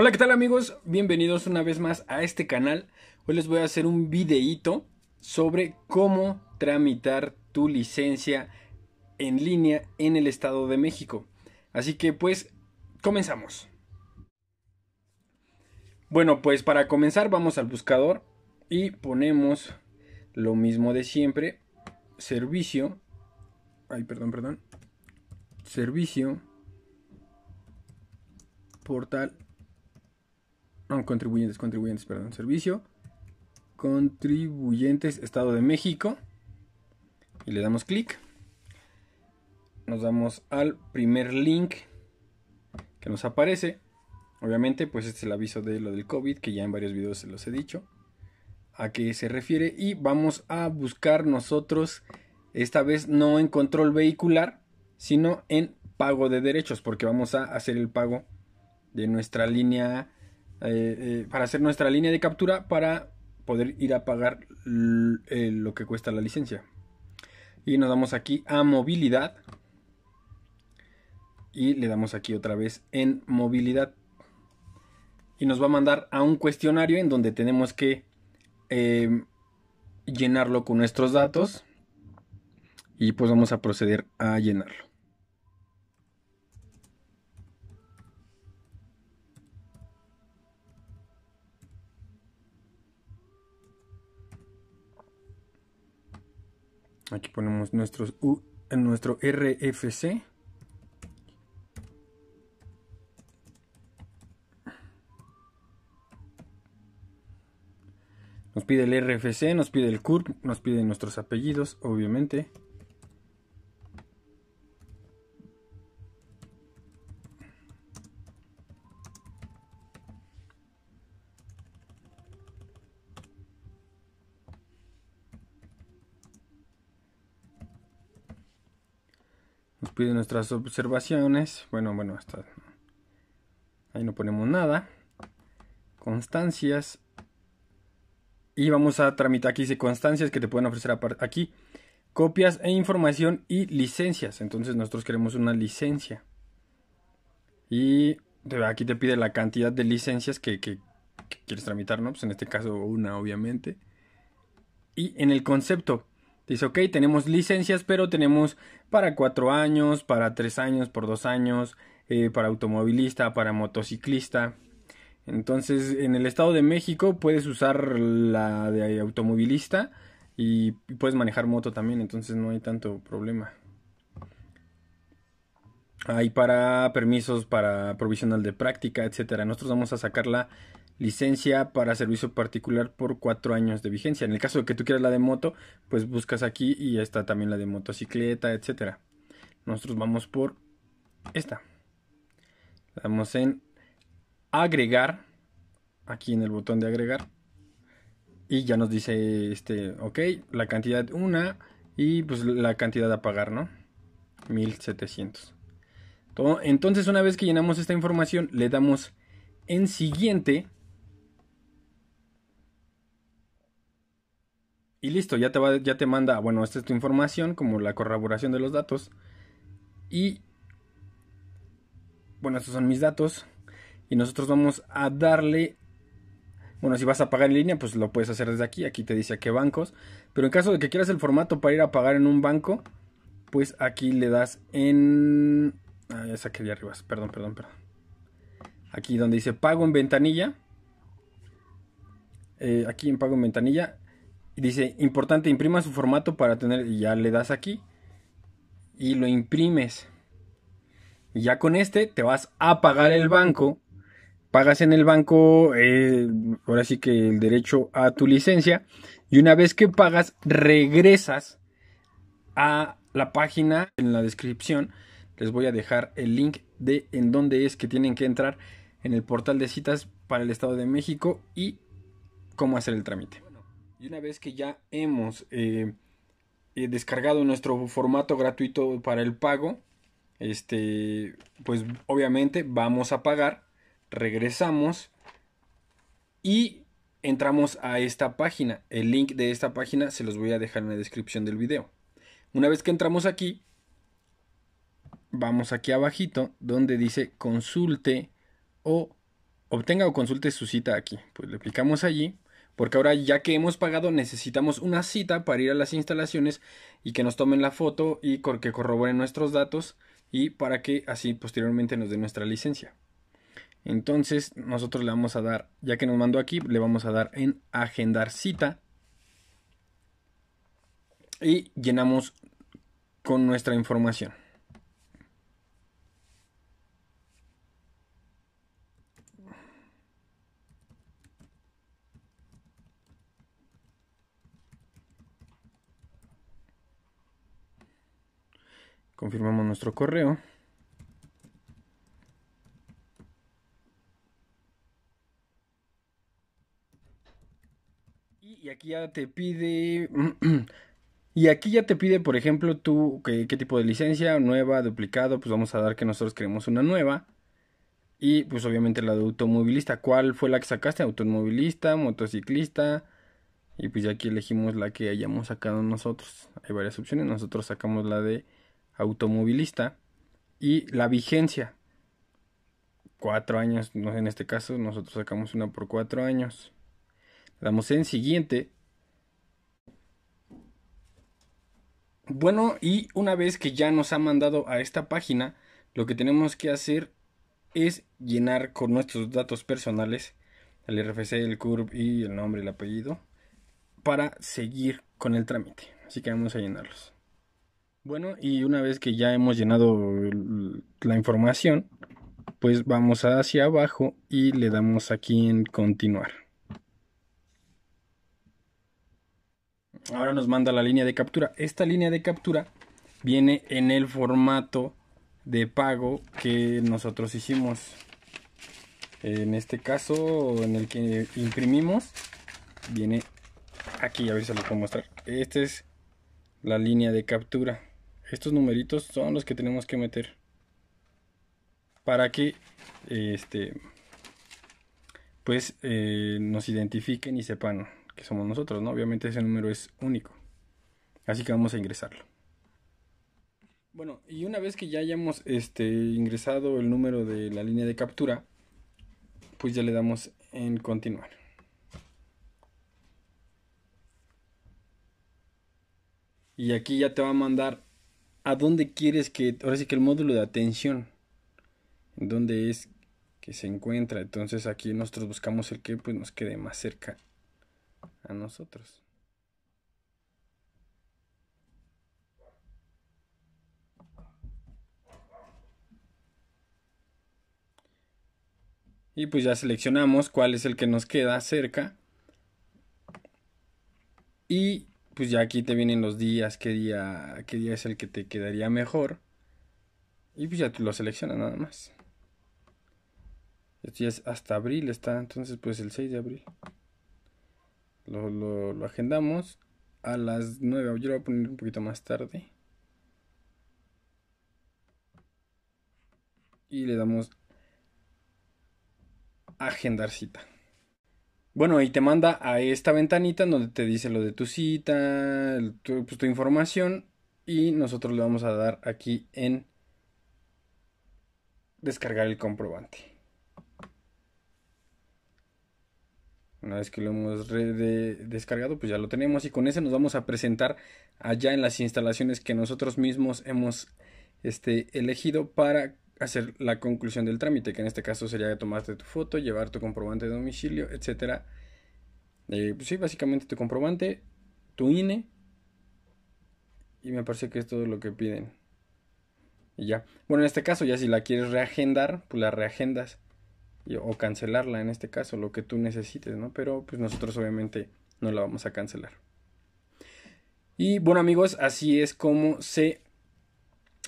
Hola, ¿qué tal amigos? Bienvenidos una vez más a este canal. Hoy les voy a hacer un videíto sobre cómo tramitar tu licencia en línea en el Estado de México. Así que pues, comenzamos. Bueno, pues para comenzar vamos al buscador y ponemos lo mismo de siempre. Servicio. Ay, perdón, perdón. Servicio. Portal no, contribuyentes, contribuyentes, perdón, servicio, contribuyentes, Estado de México, y le damos clic. Nos damos al primer link que nos aparece. Obviamente, pues este es el aviso de lo del COVID, que ya en varios videos se los he dicho a qué se refiere y vamos a buscar nosotros esta vez no en control vehicular sino en pago de derechos porque vamos a hacer el pago de nuestra línea eh, eh, para hacer nuestra línea de captura para poder ir a pagar eh, lo que cuesta la licencia. Y nos damos aquí a movilidad. Y le damos aquí otra vez en movilidad. Y nos va a mandar a un cuestionario en donde tenemos que em, llenarlo con nuestros datos. Y pues vamos a proceder a llenarlo. Aquí ponemos nuestro RFC. Nos pide el RFC, nos pide el CURP, nos pide nuestros apellidos, obviamente. pide nuestras observaciones. Bueno, bueno, hasta ahí no ponemos nada. Constancias. Y vamos a tramitar aquí, dice constancias que te pueden ofrecer aquí. Copias e información y licencias. Entonces nosotros queremos una licencia. Y aquí te pide la cantidad de licencias que, quieres tramitar, ¿no? Pues en este caso una, obviamente. Y en el concepto, Dice, ok, tenemos licencias, pero tenemos para cuatro años, para tres años, por dos años, eh, para automovilista, para motociclista. Entonces, en el Estado de México puedes usar la de automovilista y puedes manejar moto también, entonces no hay tanto problema. Hay para permisos para provisional de práctica, etcétera. Nosotros vamos a sacarla licencia para servicio particular por cuatro años de vigencia. En el caso de que tú quieras la de moto, pues buscas aquí y está también la de motocicleta, etcétera. Nosotros vamos por esta. Damos en agregar, aquí en el botón de agregar, y ya nos dice este, ok, la cantidad una y pues la cantidad a pagar, ¿no? 1700. Entonces, una vez que llenamos esta información, le damos en siguiente Y listo, ya te, va, ya te manda, bueno, esta es tu información, como la corroboración de los datos. Y, bueno, estos son mis datos. Y nosotros vamos a darle, bueno, si vas a pagar en línea, pues lo puedes hacer desde aquí. Aquí te dice a qué bancos. Pero en caso de que quieras el formato para ir a pagar en un banco, pues aquí le das en... Ah, ya saqué de arriba, perdón, perdón, perdón. Aquí donde dice pago en ventanilla. Eh, aquí en pago en ventanilla dice, importante, imprima su formato para tener, ya le das aquí y lo imprimes. Y ya con este te vas a pagar el banco, pagas en el banco, eh, ahora sí que el derecho a tu licencia, y una vez que pagas, regresas a la página en la descripción. Les voy a dejar el link de en dónde es que tienen que entrar en el portal de citas para el Estado de México y cómo hacer el trámite. Y una vez que ya hemos eh, eh, descargado nuestro formato gratuito para el pago, este, pues obviamente vamos a pagar, regresamos y entramos a esta página. El link de esta página se los voy a dejar en la descripción del video. Una vez que entramos aquí, vamos aquí abajito donde dice consulte o obtenga o consulte su cita aquí. Pues le aplicamos allí porque ahora ya que hemos pagado necesitamos una cita para ir a las instalaciones y que nos tomen la foto y que corroboren nuestros datos y para que así posteriormente nos den nuestra licencia. Entonces nosotros le vamos a dar, ya que nos mandó aquí, le vamos a dar en agendar cita y llenamos con nuestra información. Confirmamos nuestro correo. Y aquí ya te pide... y aquí ya te pide, por ejemplo, tú qué, qué tipo de licencia, nueva, duplicado, pues vamos a dar que nosotros queremos una nueva. Y pues obviamente la de automovilista. ¿Cuál fue la que sacaste? Automovilista, motociclista. Y pues ya aquí elegimos la que hayamos sacado nosotros. Hay varias opciones. Nosotros sacamos la de automovilista y la vigencia. Cuatro años, no en este caso, nosotros sacamos una por cuatro años. damos en siguiente. Bueno, y una vez que ya nos ha mandado a esta página, lo que tenemos que hacer es llenar con nuestros datos personales el RFC, el CURB y el nombre, y el apellido, para seguir con el trámite. Así que vamos a llenarlos. Bueno, y una vez que ya hemos llenado la información, pues vamos hacia abajo y le damos aquí en continuar. Ahora nos manda la línea de captura. Esta línea de captura viene en el formato de pago que nosotros hicimos. En este caso, en el que imprimimos, viene aquí, a ver si lo puedo mostrar. Esta es la línea de captura estos numeritos son los que tenemos que meter para que este pues eh, nos identifiquen y sepan que somos nosotros, ¿no? Obviamente ese número es único. Así que vamos a ingresarlo. Bueno, y una vez que ya hayamos este, ingresado el número de la línea de captura, pues ya le damos en continuar. Y aquí ya te va a mandar a dónde quieres que, ahora sí que el módulo de atención, dónde es que se encuentra. Entonces aquí nosotros buscamos el que pues, nos quede más cerca a nosotros. Y pues ya seleccionamos cuál es el que nos queda cerca. Y pues ya aquí te vienen los días, qué día, es el que te quedaría mejor. Y pues ya tú lo seleccionas nada más. Esto ya es hasta abril está, entonces pues el 6 de abril. Lo, lo agendamos a las 9. Yo lo voy a poner un poquito más tarde. Y le damos agendar cita. Bueno, y te manda a esta ventanita donde te dice lo de tu cita, pues, tu, información. Y nosotros le vamos a dar aquí en descargar el comprobante. Una vez que lo hemos descargado, pues ya lo tenemos y con ese nos vamos a presentar allá en las instalaciones que nosotros mismos hemos este, elegido para hacer la conclusión del trámite, que en este caso sería tomarte tu foto, llevar tu comprobante de domicilio, etc. Eh, pues sí, básicamente tu comprobante, tu INE, y me parece que es todo lo que piden. Y ya. Bueno, en este caso, ya si la quieres reagendar, pues la reagendas. o cancelarla en este caso, lo que tú necesites, ¿no? Pero pues nosotros obviamente no la vamos a cancelar. Y bueno amigos, así es como se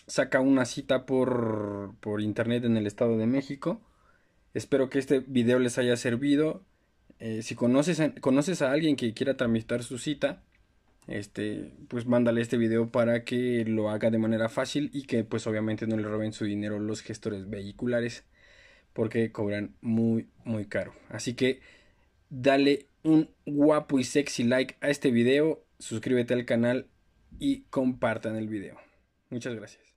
saca una cita por, internet en el Estado de México. Espero que este video les haya servido. Eh, si conoces a, conoces a alguien que quiera tramitar su cita, este, pues mándale este video para que lo haga de manera fácil y que pues obviamente no le roben su dinero los gestores vehiculares porque cobran muy muy caro. Así que dale un guapo y sexy like a este video, suscríbete al canal y compartan el video. Muchas gracias.